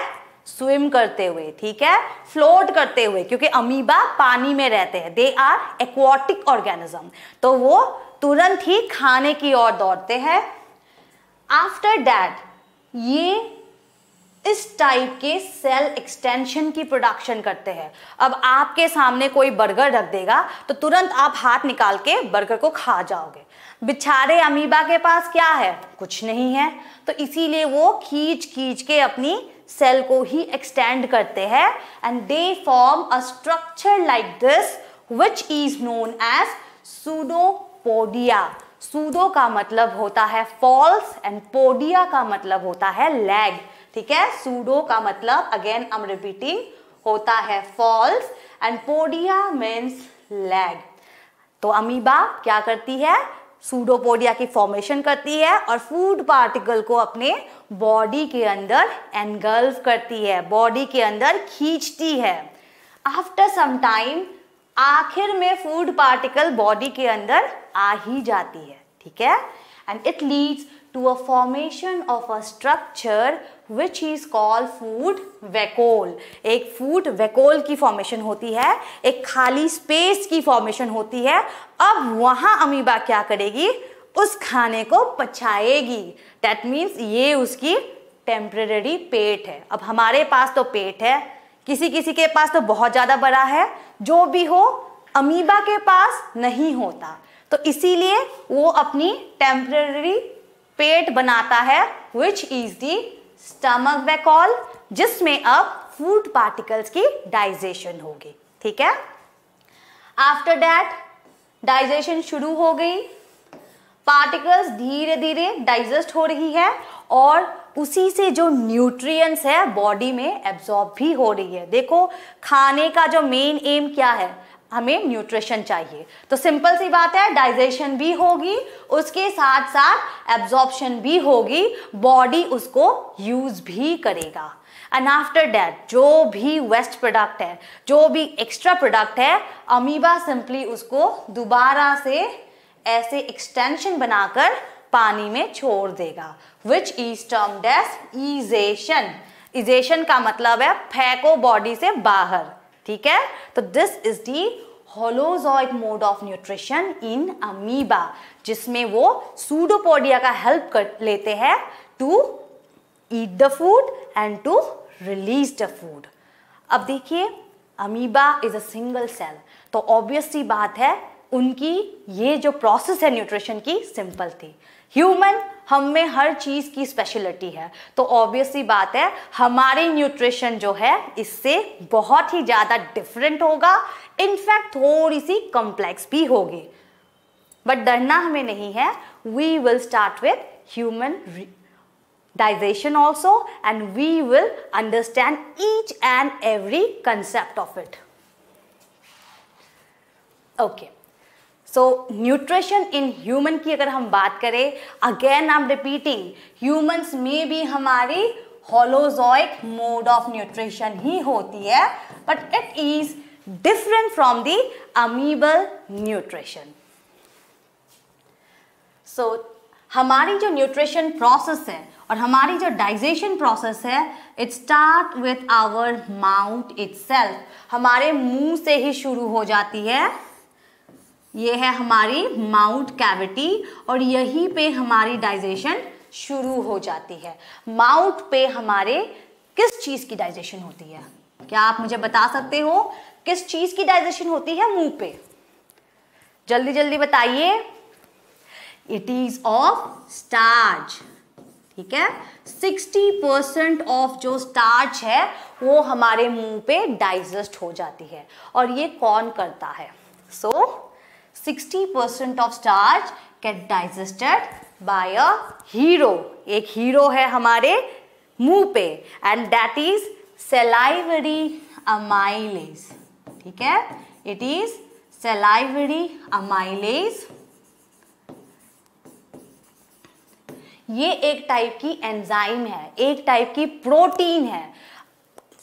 स्विम करते हुए ठीक है फ्लोट करते हुए क्योंकि अमीबा पानी में रहते हैं दे आर एक्वाटिक ऑर्गेनिज्म तो वो तुरंत ही खाने की ओर दौड़ते हैं आफ्टर दैट ये इस टाइप के सेल एक्सटेंशन की प्रोडक्शन करते हैं अब आपके सामने कोई बर्गर रख देगा तो तुरंत आप हाथ निकाल के बर्गर को खा जाओगे बिचारे अमीबा के पास क्या है कुछ नहीं है तो इसीलिए वो खींच खींच के अपनी सेल को ही एक्सटेंड करते हैं and they form a structure like this which is known as pseudopodia pseudo का मतलब होता है फॉल्स एंड पोडिया का मतलब होता है लैग ठीक है सूडो का मतलब अगेन आई एम रिपीटिंग होता है false and podia means leg तो अमीबा क्या करती है सूडोपोडिया की फॉर्मेशन करती है और फूड पार्टिकल को अपने बॉडी के अंदर एनगल्फ करती है बॉडी के अंदर खींचती है आफ्टर सम टाइम आखिर में फूड पार्टिकल बॉडी के अंदर आ ही जाती है ठीक है and it leads to a formation of a structure which is call food vacuole एक फूड वेकोल की फॉर्मेशन होती है एक खाली स्पेस की फॉर्मेशन होती है अब वहां अमीबा क्या करेगी उस खाने को पछाएगी दैट मीन्स ये उसकी टेम्प्रेरी पेट है अब हमारे पास तो पेट है किसी किसी के पास तो बहुत ज़्यादा बड़ा है जो भी हो अमीबा के पास नहीं होता तो इसीलिए वो अपनी टेम्प्रेरी पेट बनाता है which is the stomach vacuole जिसमें अब फूड पार्टिकल्स की डाइजेशन होगी ठीक है आफ्टर डैट डाइजेशन शुरू हो गई पार्टिकल्स धीरे धीरे डाइजेस्ट हो रही है और उसी से जो न्यूट्रिएंट्स है बॉडी में एब्जॉर्ब भी हो रही है देखो खाने का जो मेन एम क्या है हमें न्यूट्रिशन चाहिए तो सिंपल सी बात है डाइजेशन भी होगी उसके साथ साथ एब्जॉर्प्शन भी होगी बॉडी उसको यूज भी करेगा एंड आफ्टर डेट जो भी वेस्ट प्रोडक्ट है जो भी एक्स्ट्रा प्रोडक्ट है अमीबा सिंपली उसको दोबारा से ऐसे एक्सटेंशन बनाकर पानी में छोड़ देगा विच इज टर्म डेस्ट इजेशन इजेशन का मतलब है फेंको बॉडी से बाहर ठीक है तो this is the holozoic mode of nutrition in amoeba जिसमें वो सूडोपोडिया का हेल्प कर लेते हैं to eat the food and to release the food अब देखिए amoeba is a single cell तो ऑब्वियसली बात है उनकी ये जो प्रोसेस है न्यूट्रिशन की सिंपल थी ह्यूमन हम में हर चीज़ की स्पेशलिटी है तो ऑब्वियसली बात है हमारी न्यूट्रिशन जो है इससे बहुत ही ज़्यादा डिफरेंट होगा इनफैक्ट थोड़ी सी कॉम्प्लेक्स भी होगी बट डरना हमें नहीं है we will start with human digestion also and we will understand each and every concept of it okay so nutrition in human की अगर हम बात करें again I am repeating humans में भी हमारी होलोजॉइक मोड ऑफ न्यूट्रिशन ही होती है but it is different from the amoebal nutrition so हमारी जो न्यूट्रिशन प्रोसेस है और हमारी जो डाइजेशन प्रोसेस है it start with our mouth it हमारे मुंह से ही शुरू हो जाती है ये है हमारी माउथ कैविटी और यहीं पे हमारी डाइजेशन शुरू हो जाती है माउथ पे हमारे किस चीज़ की डाइजेशन होती है क्या आप मुझे बता सकते हो किस चीज़ की डाइजेशन होती है मुंह पे जल्दी जल्दी बताइए इट इज ऑफ स्टार्च ठीक है 60% परसेंट ऑफ जो स्टार्च है वो हमारे मुंह पे डाइजेस्ट हो जाती है और ये कौन करता है so so, 60% of starch get digested by a hero एक hero है हमारे मुंह पे and that is salivary amylase ठीक है इट इज salivary amylase ये एक टाइप की एंजाइम है एक टाइप की प्रोटीन है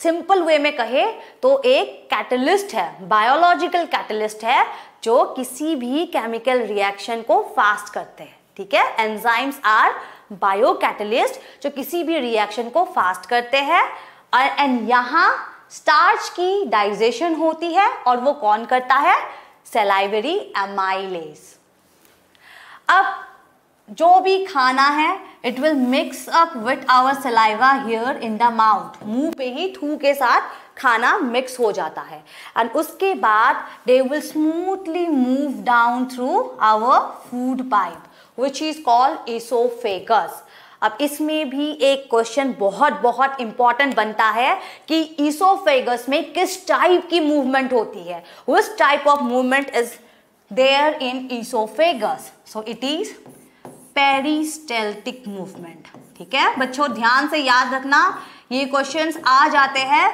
सिंपल वे में कहे तो एक कैटलिस्ट है बायोलॉजिकल कैटलिस्ट है जो किसी भी केमिकल रिएक्शन को फास्ट करते हैं ठीक है एंजाइम्स आर बायो कैटलिस्ट जो किसी भी रिएक्शन को फास्ट करते हैं और एंड यहाँ स्टार्च की डाइजेशन होती है और वो कौन करता है सेलाइवरी एमाइलेज अब जो भी खाना है it will mix up with our saliva here in the mouth मुंह पे ही थू के साथ खाना मिक्स हो जाता है एंड उसके बाद they will smoothly move down through our food pipe which is called oesophagus अब इसमें भी एक क्वेश्चन बहुत बहुत इंपॉर्टेंट बनता है कि ईसोफेगस में किस टाइप की मूवमेंट होती है which type of movement is there in oesophagus so it is peristaltic movement ठीक है बच्चों ध्यान से याद रखना ये क्वेश्चंस आ जाते हैं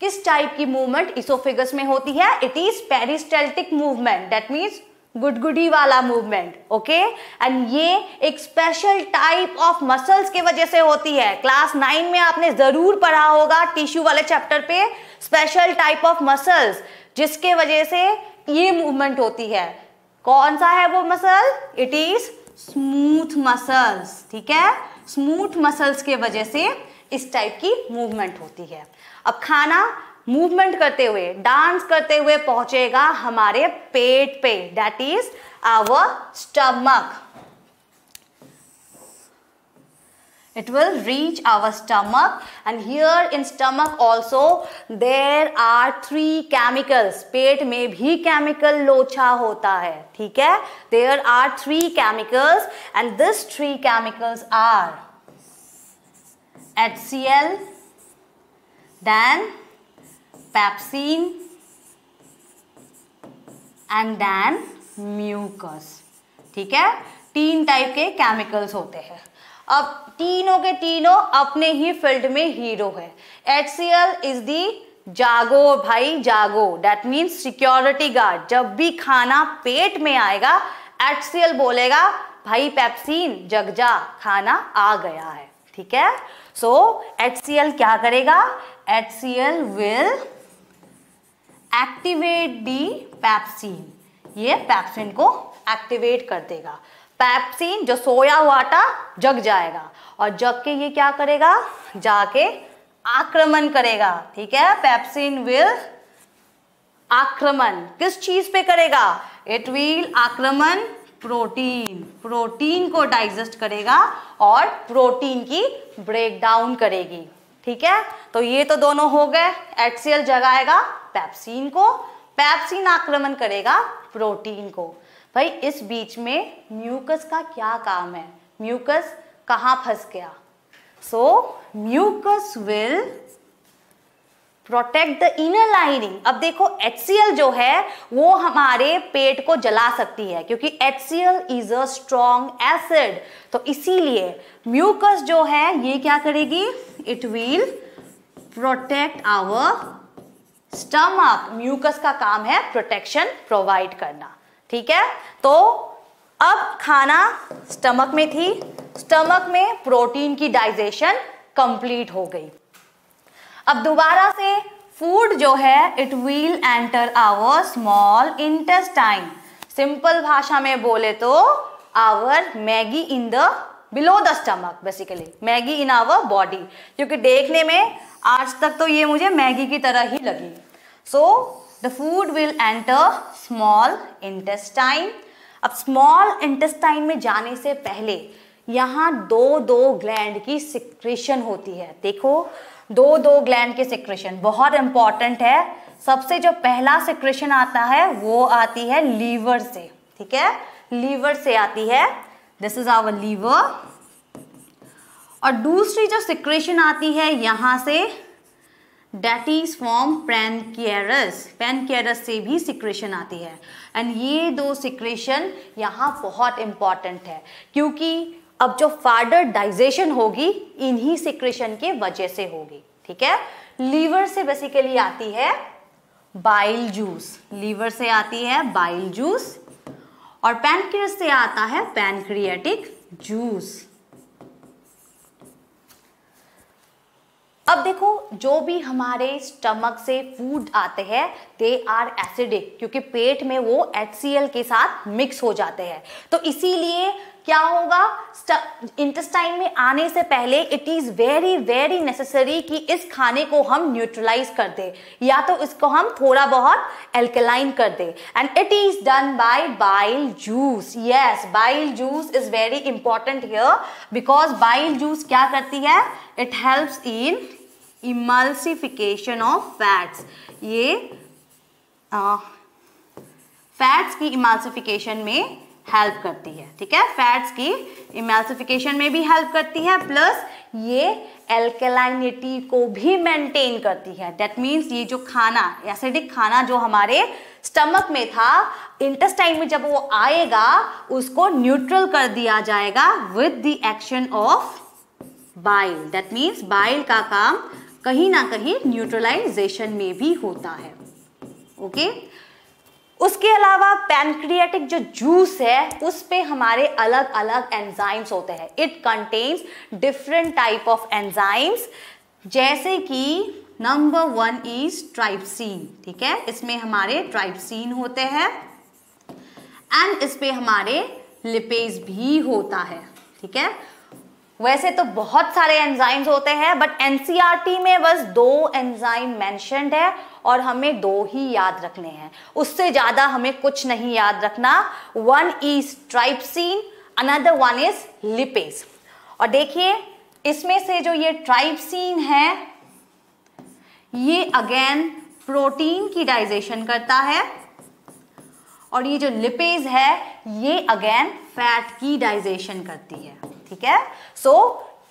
किस टाइप की मूवमेंट इसोफिगस में होती है it is peristaltic movement that means गुडगुडी वाला मूवमेंट ओके एंड ये एक स्पेशल टाइप ऑफ मसल्स की वजह से होती है क्लास नाइन में आपने जरूर पढ़ा होगा टिश्यू वाले चैप्टर पे स्पेशल टाइप ऑफ मसल्स जिसके वजह से ये मूवमेंट होती है कौन सा है वो muscle it is smooth muscles ठीक है स्मूथ मसल्स के वजह से इस टाइप की मूवमेंट होती है अब खाना मूवमेंट करते हुए डांस करते हुए पहुंचेगा हमारे पेट पे that is our stomach it will reach our stomach and here in stomach also there are three chemicals पेट में भी chemical लोचा होता है ठीक है there are three chemicals and this three chemicals are HCl then pepsin and then mucus ठीक है तीन type के chemicals होते हैं अब तीनों के तीनों अपने ही फील्ड में हीरो है H C L is the जागो भाई जागो डेट मीन्स सिक्योरिटी गार्ड जब भी खाना पेट में आएगा एच सी एल बोलेगा भाई पैप्सीन जग जा खाना आ गया है ठीक है सो एच सी एल क्या करेगा H C L will activate the pepsin ये पैप्सिन को एक्टिवेट कर देगा पैप्सिन जो सोया हुआ आटा जग जाएगा और जग के ये क्या करेगा जाके आक्रमण करेगा ठीक है पैप्सिन विल आक्रमण किस चीज पे करेगा इट विल आक्रमण प्रोटीन प्रोटीन को डाइजेस्ट करेगा और प्रोटीन की ब्रेकडाउन करेगी ठीक है तो ये तो दोनों हो गए एचसीएल जगाएगा पैप्सिन को पैप्सिन आक्रमण करेगा प्रोटीन को भाई इस बीच में म्यूकस का क्या काम है म्यूकस कहाँ फंस गया so mucus will protect the inner lining अब देखो एच जो है वो हमारे पेट को जला सकती है क्योंकि L is a strong acid तो इसीलिए म्यूकस जो है ये क्या करेगी it will protect our stomach mucus का काम है प्रोटेक्शन प्रोवाइड करना ठीक है तो अब खाना स्टमक में थी स्टमक में प्रोटीन की डाइजेशन कंप्लीट हो गई अब दोबारा से फूड जो है it will enter our small intestine simple भाषा में बोले तो our Maggi in the below the stomach basically Maggi in our body क्योंकि देखने में आज तक तो ये मुझे मैगी की तरह ही लगी सो so, the food will enter small intestine अब small intestine में जाने से पहले यहाँ दो दो ग्लैंड की सिक्रेशन होती है देखो दो दो ग्लैंड के सिक्रेशन बहुत इंपॉर्टेंट है सबसे जो पहला सिक्रेशन आता है वो आती है लीवर से ठीक है लीवर से आती है दिस इज आवर लीवर और दूसरी जो सिक्रेशन आती है यहाँ से that is form pancreas pancreas से भी सिक्रेशन आती है एंड ये दो सिक्रेशन यहाँ बहुत इम्पॉर्टेंट है क्योंकि अब जो फार्डर डाइजेशन होगी इन्हीं सिक्रेशन के वजह से होगी ठीक है लीवर से बेसिकली आती है बाइल जूस लीवर से आती है बाइल जूस और पैनक्रियस से आता है पैनक्रिएटिक जूस अब देखो जो भी हमारे स्टमक से फूड आते हैं दे आर एसिडिक क्योंकि पेट में वो एच के साथ मिक्स हो जाते हैं तो इसीलिए क्या होगा इंटेस्टाइन में आने से पहले it is very very necessary कि इस खाने को हम न्यूट्रलाइज कर दें या तो इसको हम थोड़ा बहुत एल्कलाइन कर दें and it is done by bile juice yes bile juice is very important here because bile juice क्या करती है it helps in emulsification of fats ये फैट्स की इमल्सिफिकेशन में हेल्प करती है ठीक है फैट्स की इमल्सिफिकेशन में भी हेल्प करती है प्लस ये एल्केलाइनिटी को भी मेंटेन करती है डेट मीन्स ये जो खाना एसिडिक खाना जो हमारे स्टमक में था इंटेस्टाइन में जब वो आएगा उसको न्यूट्रल कर दिया जाएगा with the action of bile that means bile का काम कहीं ना कहीं न्यूट्रलाइजेशन में भी होता है ओके उसके अलावा पैनक्रियाटिक जो जूस है उस पे हमारे अलग अलग एंजाइम्स होते हैं it contains different type of enzymes जैसे कि नंबर वन इज ट्राइपसिन ठीक है इसमें हमारे ट्राइपसिन होते हैं एंड इस पे हमारे लिपेज भी होता है ठीक है वैसे तो बहुत सारे एंजाइम्स होते हैं बट एनसीईआरटी e में बस दो एंजाइम मैंशनड है और हमें दो ही याद रखने हैं उससे ज़्यादा हमें कुछ नहीं याद रखना one is trypsin another one is lipase और देखिए इसमें से जो ये ट्राइपसिन है ये अगेन प्रोटीन की डाइजेशन करता है और ये जो लिपेज है ये अगेन फैट की डाइजेशन करती है ठीक है so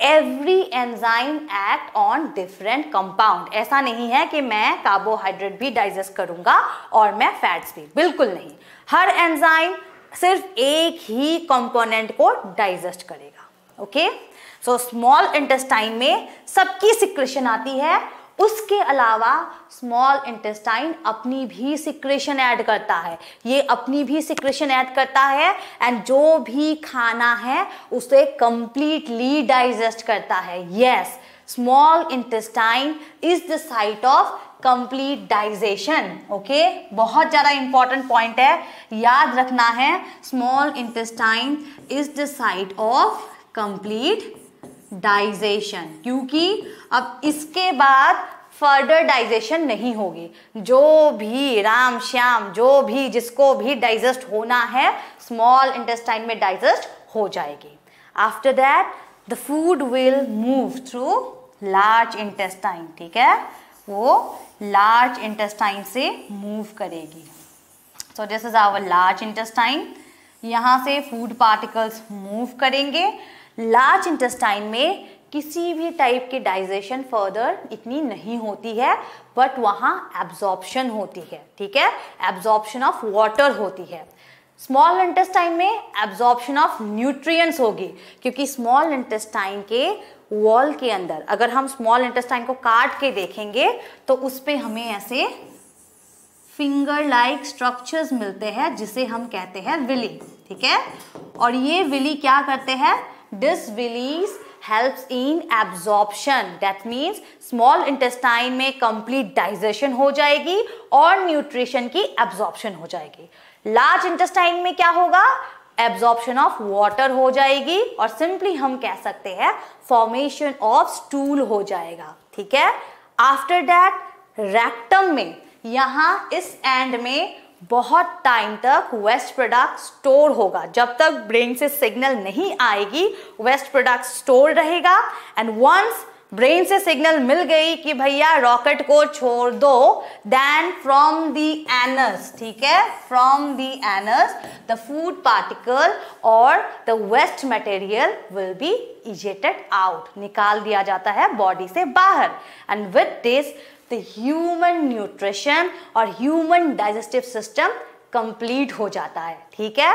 every enzyme act on different compound ऐसा नहीं है कि मैं कार्बोहाइड्रेट भी डाइजेस्ट करूंगा और मैं फैट्स भी बिल्कुल नहीं हर एंजाइम सिर्फ एक ही कंपोनेंट को डाइजेस्ट करेगा ओके सो स्मॉल इंटेस्टाइन में सबकी सिक्रेशन आती है उसके अलावा स्मॉल इंटेस्टाइन अपनी भी सिक्रेशन ऐड करता है ये अपनी भी सिक्रेशन ऐड करता है एंड जो भी खाना है उसे कंप्लीटली डाइजेस्ट करता है yes small intestine is the site of complete digestion okay बहुत ज़्यादा इंपॉर्टेंट पॉइंट है याद रखना है small intestine is the site of complete digestion क्योंकि अब इसके बाद फर्दर डाइजेशन नहीं होगी जो भी राम श्याम जो भी जिसको भी डाइजेस्ट होना है स्मॉल इंटेस्टाइन में डाइजेस्ट हो जाएगी after that the food will move through large intestine ठीक है वो लार्ज इंटेस्टाइन से मूव करेगी so this is our large intestine यहाँ से फूड पार्टिकल्स मूव करेंगे लार्ज इंटेस्टाइन में किसी भी टाइप की डाइजेशन फर्दर इतनी नहीं होती है बट वहाँ एब्जॉर्प्शन होती है ठीक है एब्जॉर्प्शन ऑफ वाटर होती है स्मॉल इंटेस्टाइन में एब्जॉर्प्शन ऑफ न्यूट्रिएंट्स होगी क्योंकि स्मॉल इंटेस्टाइन के वॉल के अंदर अगर हम स्मॉल इंटेस्टाइन को काट के देखेंगे तो उस पर हमें ऐसे फिंगर लाइक स्ट्रक्चर्स मिलते हैं जिसे हम कहते हैं विली ठीक है और ये विली क्या करते हैं this villis helps in absorption that means small intestine में कंप्लीट डाइजेशन हो जाएगी और न्यूट्रिशन की एब्जॉर्प्शन हो जाएगी लार्ज इंटेस्टाइन में क्या होगा एब्जॉर्प्शन ऑफ वाटर हो जाएगी और सिंपली हम कह सकते हैं फॉर्मेशन ऑफ स्टूल हो जाएगा ठीक है आफ्टर डैट रेक्टम में यहां इस एंड में बहुत टाइम तक वेस्ट प्रोडक्ट स्टोर होगा जब तक ब्रेन से सिग्नल नहीं आएगी वेस्ट प्रोडक्ट स्टोर रहेगा एंड वंस ब्रेन से सिग्नल मिल गई कि भैया रॉकेट को छोड़ दो देन फ्रॉम दी एनस ठीक है from the anus the food particle और the waste material will be egested out निकाल दिया जाता है बॉडी से बाहर एंड विथ दिस तो ह्यूमन न्यूट्रिशन और ह्यूमन डाइजेस्टिव सिस्टम कंप्लीट हो जाता है ठीक है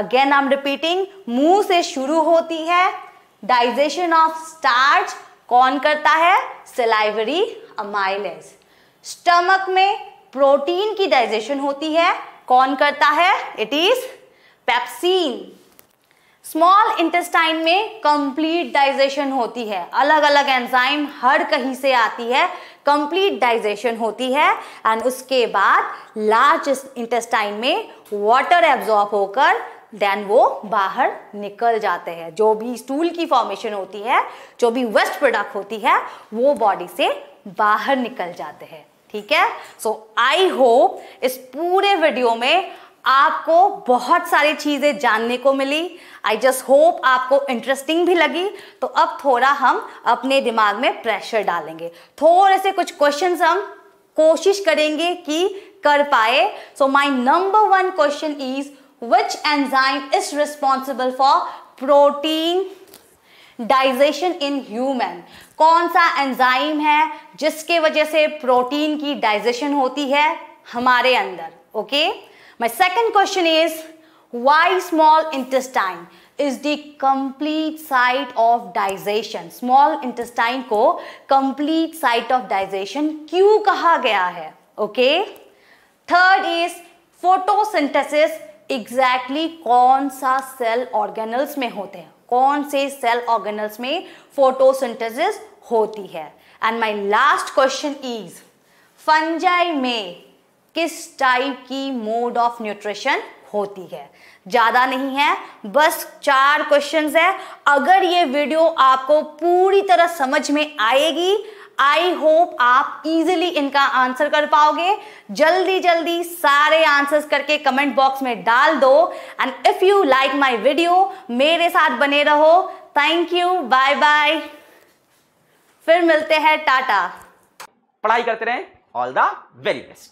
अगेन आई एम रिपीटिंग मुंह से शुरू होती है डाइजेशन ऑफ स्टार्च कौन करता है सिलाइवरी अमाइलेज स्टमक में प्रोटीन की डाइजेशन होती है कौन करता है it is pepsin small intestine में कंप्लीट डाइजेशन होती है अलग अलग एंजाइम हर कहीं से आती है कंप्लीट डाइजेशन होती है एंड उसके बाद लार्ज इंटेस्टाइन में वाटर एब्जॉर्ब होकर देन वो बाहर निकल जाते हैं जो भी स्टूल की फॉर्मेशन होती है जो भी वेस्ट प्रोडक्ट होती है वो बॉडी से बाहर निकल जाते हैं ठीक है सो आई होप इस पूरे वीडियो में आपको बहुत सारी चीज़ें जानने को मिली आई जस्ट होप आपको इंटरेस्टिंग भी लगी तो अब थोड़ा हम अपने दिमाग में प्रेशर डालेंगे थोड़े से कुछ क्वेश्चन हम कोशिश करेंगे कि कर पाए so my number one question is which enzyme is responsible for protein digestion in human कौन सा एंजाइम है जिसके वजह से प्रोटीन की डाइजेशन होती है हमारे अंदर okay okay? My second question is why small intestine is the complete site of digestion small intestine को complete site of डाइजेशन क्यों कहा गया है okay third is photosynthesis exactly कौन सा सेल ऑर्गेनल्स में होते हैं कौन से सेल ऑर्गेनल्स में फोटोसिंथेसिस होती है and my last question is fungi में किस टाइप की मोड ऑफ न्यूट्रिशन होती है ज़्यादा नहीं है बस चार क्वेश्चंस है अगर ये वीडियो आपको पूरी तरह समझ में आएगी आई होप आप इजिली इनका आंसर कर पाओगे जल्दी जल्दी सारे आंसर्स करके कमेंट बॉक्स में डाल दो and if you like my video मेरे साथ बने रहो थैंक यू बाय बाय फिर मिलते हैं टाटा पढ़ाई करते रहे ऑल द वेरी बेस्ट